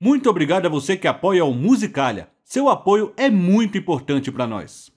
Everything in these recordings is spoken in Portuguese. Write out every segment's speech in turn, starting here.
Muito obrigado a você que apoia o Musicalha. Seu apoio é muito importante para nós.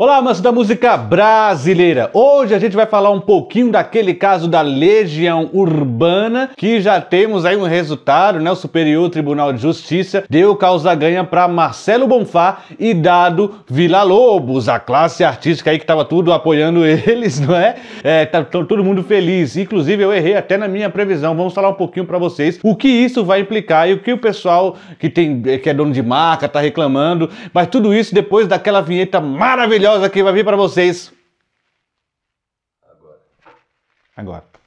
Olá, amantes da música brasileira! Hoje a gente vai falar um pouquinho daquele caso da Legião Urbana, que já temos aí um resultado, né? O Superior Tribunal de Justiça deu causa ganha para Marcelo Bonfá e Dado Vila Lobos, a classe artística aí que tava tudo apoiando eles, não é? É, tá, todo mundo feliz. Inclusive eu errei até na minha previsão. Vamos falar um pouquinho para vocês o que isso vai implicar e o que o pessoal que tem que é dono de marca tá reclamando, mas tudo isso depois daquela vinheta maravilhosa maravilhosa que vai vir para vocês. Agora. Agora.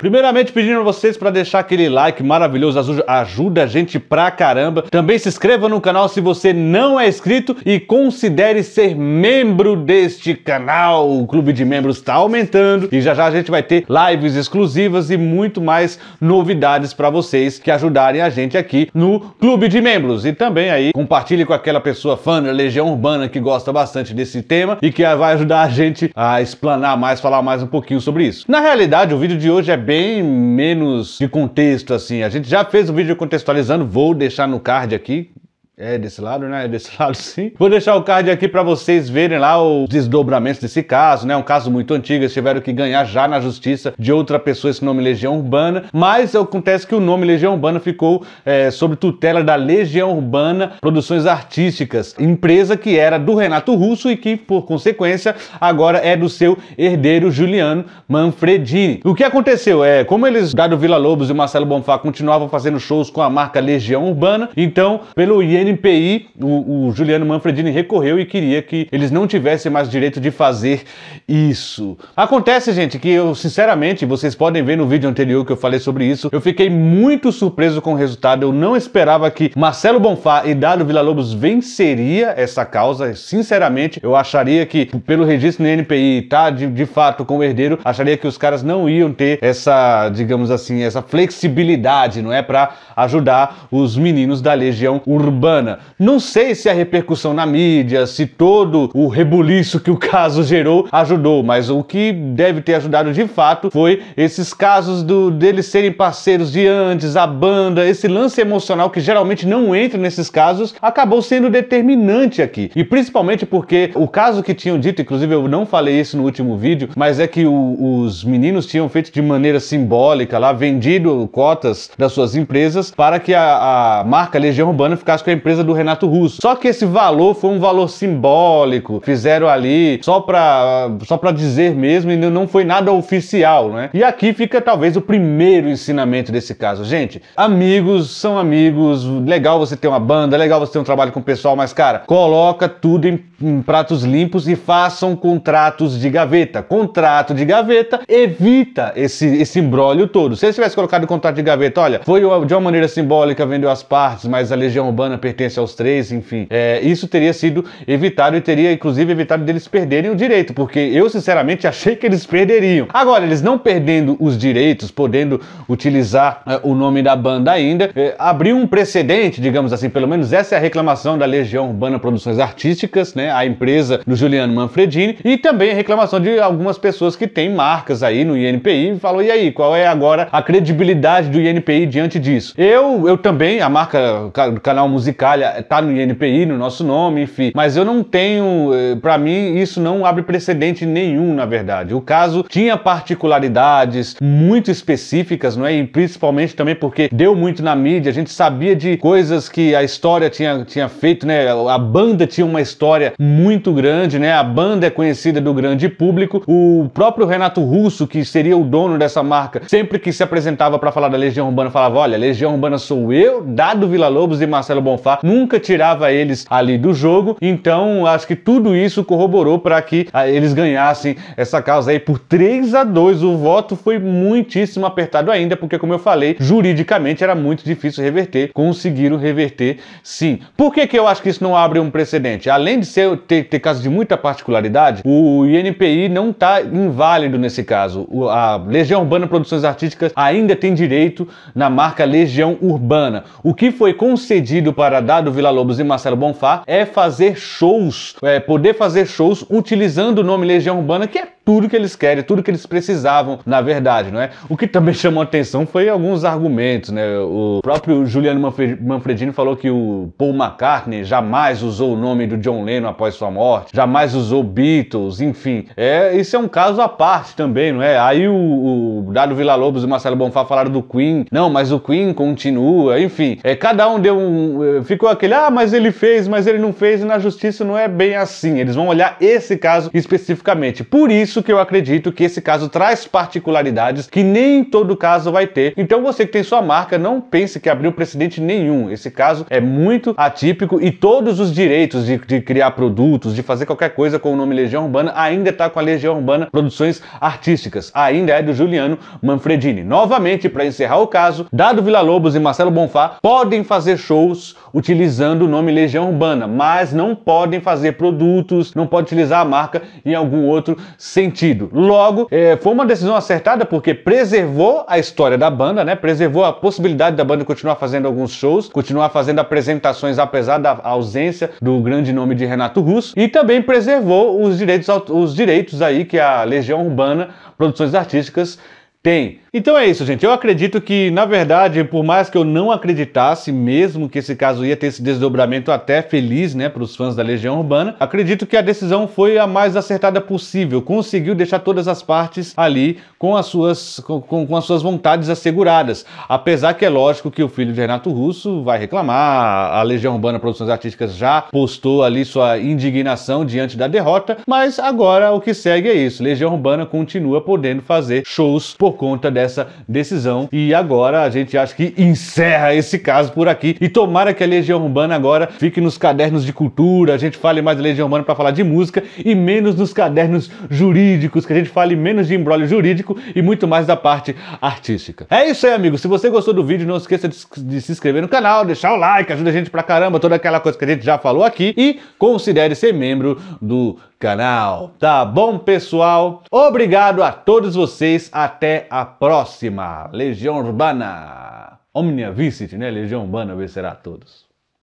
Primeiramente, pedindo a vocês para deixar aquele like maravilhoso, ajuda, a gente pra caramba. Também se inscreva no canal se você não é inscrito e considere ser membro deste canal. O clube de membros está aumentando e já já a gente vai ter lives exclusivas e muito mais novidades para vocês que ajudarem a gente aqui no clube de membros. E também aí compartilhe com aquela pessoa fã da Legião Urbana que gosta bastante desse tema e que vai ajudar a gente a explanar mais, falar mais um pouquinho sobre isso. Na realidade, o vídeo de hoje é bem menos de contexto, assim. A gente já fez um vídeo contextualizando, vou deixar no card aqui, é desse lado, né? É desse lado sim. Vou deixar o card aqui para vocês verem lá os desdobramentos desse caso, né? Um caso muito antigo, eles tiveram que ganhar já na justiça de outra pessoa esse nome Legião Urbana, mas acontece que o nome Legião Urbana ficou é, sob tutela da Legião Urbana Produções Artísticas, empresa que era do Renato Russo e que, por consequência, agora é do seu herdeiro Juliano Manfredini. O que aconteceu é, como eles, Dado Vila Lobos e Marcelo Bonfá continuavam fazendo shows com a marca Legião Urbana, então, pelo IN primeiro IPI, o, o Juliano Manfredini recorreu e queria que eles não tivessem mais direito de fazer isso. Acontece, gente, que eu, sinceramente, vocês podem ver no vídeo anterior que eu falei sobre isso, eu fiquei muito surpreso com o resultado. Eu não esperava que Marcelo Bonfá e Dado Villa-Lobos venceria essa causa. Sinceramente, eu acharia que, pelo registro no NPI, tá de, de fato com o herdeiro, acharia que os caras não iam ter essa, digamos assim, essa flexibilidade, não é? para ajudar os meninos da Legião Urbana. Não sei se a repercussão na mídia, se todo o rebuliço que o caso gerou ajudou, mas o que deve ter ajudado de fato foi esses casos do, deles serem parceiros de antes, a banda, esse lance emocional que geralmente não entra nesses casos, acabou sendo determinante aqui. E principalmente porque o caso que tinham dito, inclusive eu não falei isso no último vídeo, mas é que o, os meninos tinham feito de maneira simbólica lá, vendido cotas das suas empresas para que a, a marca Legião Urbana ficasse com a empresa do Renato Russo. Só que esse valor foi um valor simbólico, fizeram ali só para só para dizer mesmo e não foi nada oficial, né? E aqui fica talvez o primeiro ensinamento desse caso. Gente, amigos são amigos, legal você ter uma banda, legal você ter um trabalho com o pessoal, mas cara, coloca tudo em, em pratos limpos e façam contratos de gaveta. Contrato de gaveta evita esse esse embrólio todo. Se eu tivesse colocado contrato de gaveta, olha, foi de uma maneira simbólica vendeu as partes, mas a Legião Urbana pertence aos três, enfim. É, isso teria sido evitado e teria, inclusive, evitado deles perderem o direito, porque eu, sinceramente, achei que eles perderiam. Agora, eles não perdendo os direitos, podendo utilizar é, o nome da banda ainda, é, abriu um precedente, digamos assim, pelo menos essa é a reclamação da Legião Urbana Produções Artísticas, né, a empresa do Juliano Manfredini, e também a reclamação de algumas pessoas que têm marcas aí no INPI e falou: e aí, qual é agora a credibilidade do INPI diante disso? Eu, eu também, a marca do canal musical é, tá no INPI, no nosso nome, enfim. Mas eu não tenho, eh, para mim, isso não abre precedente nenhum, na verdade. O caso tinha particularidades muito específicas, não é? E principalmente também porque deu muito na mídia, a gente sabia de coisas que a história tinha, tinha feito, né? A banda tinha uma história muito grande, né? A banda é conhecida do grande público. O próprio Renato Russo, que seria o dono dessa marca, sempre que se apresentava para falar da Legião Urbana, falava: "Olha, Legião Urbana sou eu, Dado Vila Lobos e Marcelo Bonfá sofá, nunca tirava eles ali do jogo. Então, acho que tudo isso corroborou para que ah, eles ganhassem essa causa aí por 3 a 2. O voto foi muitíssimo apertado ainda, porque como eu falei, juridicamente era muito difícil reverter. Conseguiram reverter, sim. Por que que eu acho que isso não abre um precedente? Além de ser ter, ter de muita particularidade, o INPI não está inválido nesse caso. O, a Legião Urbana Produções Artísticas ainda tem direito na marca Legião Urbana. O que foi concedido para Dado Vila lobos e Marcelo Bonfá é fazer shows, é, poder fazer shows utilizando o nome Legião Urbana, que é tudo que eles querem, tudo que eles precisavam, na verdade, não é? O que também chamou atenção foi alguns argumentos, né? O próprio Juliano Manfredini falou que o Paul McCartney jamais usou o nome do John Lennon após sua morte, jamais usou Beatles, enfim. É, isso é um caso à parte também, não é? Aí o, o Dado Villa-Lobos e o Marcelo Bonfá falaram do Queen. Não, mas o Queen continua, enfim. É, cada um deu um... Eh, ficou aquele, ah, mas ele fez, mas ele não fez, e na justiça não é bem assim. Eles vão olhar esse caso especificamente. Por isso, isso que eu acredito que esse caso traz particularidades que nem todo caso vai ter. Então você que tem sua marca, não pense que abriu precedente nenhum. Esse caso é muito atípico e todos os direitos de, de criar produtos, de fazer qualquer coisa com o nome Legião Urbana, ainda está com a Legião Urbana Produções Artísticas. Ainda é do Juliano Manfredini. Novamente, para encerrar o caso, Dado Vila Lobos e Marcelo Bonfá podem fazer shows utilizando o nome Legião Urbana, mas não podem fazer produtos, não pode utilizar a marca em algum outro sentido sentido. Logo, é, foi uma decisão acertada porque preservou a história da banda, né? Preservou a possibilidade da banda continuar fazendo alguns shows, continuar fazendo apresentações apesar da ausência do grande nome de Renato Russo e também preservou os direitos, os direitos aí que a Legião Urbana Produções Artísticas tem. Então é isso, gente. Eu acredito que, na verdade, por mais que eu não acreditasse mesmo que esse caso ia ter esse desdobramento até feliz, né, para os fãs da Legião Urbana, acredito que a decisão foi a mais acertada possível. Conseguiu deixar todas as partes ali com as suas, com, com, com as suas vontades asseguradas. Apesar que é lógico que o filho de Renato Russo vai reclamar, a Legião Urbana Produções Artísticas já postou ali sua indignação diante da derrota, mas agora o que segue é isso. Legião Urbana continua podendo fazer shows por conta dessa decisão. E agora a gente acha que encerra esse caso por aqui. E tomara que a Legião Urbana agora fique nos cadernos de cultura, a gente fale mais da Legião Urbana para falar de música e menos nos cadernos jurídicos, que a gente fale menos de embrólio jurídico e muito mais da parte artística. É isso aí, amigos. Se você gostou do vídeo, não esqueça de, de se inscrever no canal, deixar o like, ajuda a gente pra caramba, toda aquela coisa que a gente já falou aqui e considere ser membro do canal. Tá bom, pessoal? Obrigado a todos vocês. Até a próxima. Legião Urbana. Omnia Vicit, né? Legião Urbana vencerá todos.